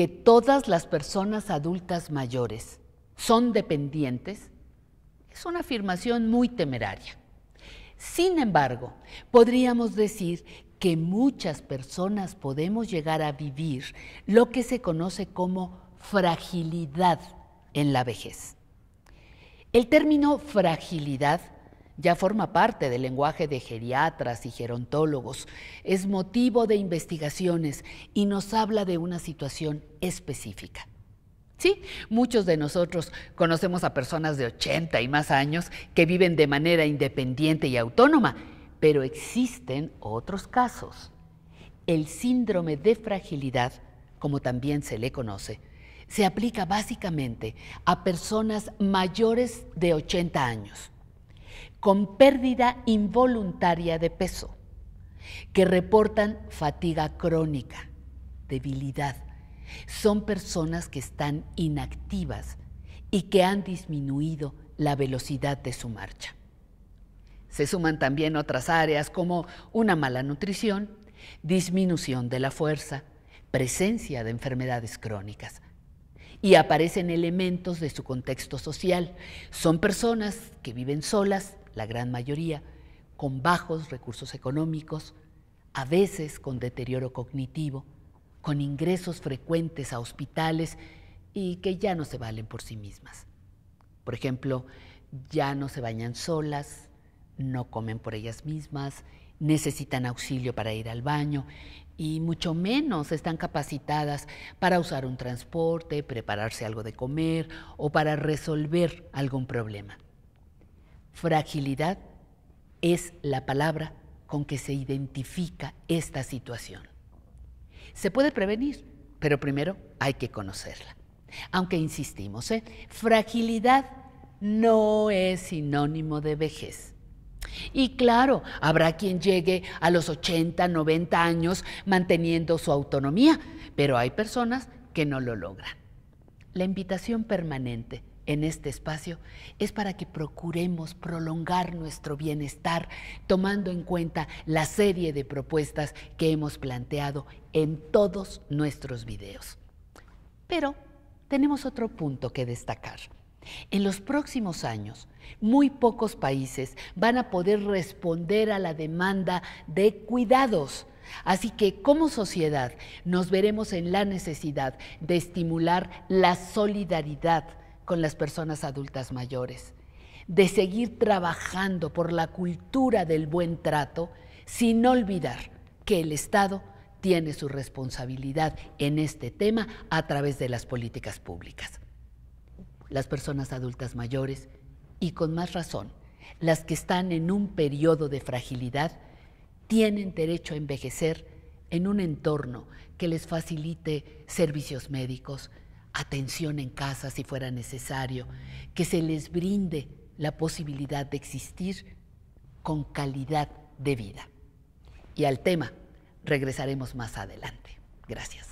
que todas las personas adultas mayores son dependientes es una afirmación muy temeraria. Sin embargo, podríamos decir que muchas personas podemos llegar a vivir lo que se conoce como fragilidad en la vejez. El término fragilidad ya forma parte del lenguaje de geriatras y gerontólogos, es motivo de investigaciones y nos habla de una situación específica. Sí, muchos de nosotros conocemos a personas de 80 y más años que viven de manera independiente y autónoma, pero existen otros casos. El síndrome de fragilidad, como también se le conoce, se aplica básicamente a personas mayores de 80 años con pérdida involuntaria de peso, que reportan fatiga crónica, debilidad. Son personas que están inactivas y que han disminuido la velocidad de su marcha. Se suman también otras áreas como una mala nutrición, disminución de la fuerza, presencia de enfermedades crónicas y aparecen elementos de su contexto social. Son personas que viven solas, la gran mayoría, con bajos recursos económicos, a veces con deterioro cognitivo, con ingresos frecuentes a hospitales y que ya no se valen por sí mismas. Por ejemplo, ya no se bañan solas, no comen por ellas mismas, necesitan auxilio para ir al baño y mucho menos están capacitadas para usar un transporte, prepararse algo de comer o para resolver algún problema. Fragilidad es la palabra con que se identifica esta situación. Se puede prevenir, pero primero hay que conocerla. Aunque insistimos, ¿eh? fragilidad no es sinónimo de vejez. Y claro, habrá quien llegue a los 80, 90 años manteniendo su autonomía, pero hay personas que no lo logran. La invitación permanente en este espacio es para que procuremos prolongar nuestro bienestar tomando en cuenta la serie de propuestas que hemos planteado en todos nuestros videos. Pero tenemos otro punto que destacar. En los próximos años, muy pocos países van a poder responder a la demanda de cuidados. Así que como sociedad nos veremos en la necesidad de estimular la solidaridad con las personas adultas mayores, de seguir trabajando por la cultura del buen trato sin olvidar que el Estado tiene su responsabilidad en este tema a través de las políticas públicas las personas adultas mayores y con más razón, las que están en un periodo de fragilidad, tienen derecho a envejecer en un entorno que les facilite servicios médicos, atención en casa si fuera necesario, que se les brinde la posibilidad de existir con calidad de vida. Y al tema regresaremos más adelante. Gracias.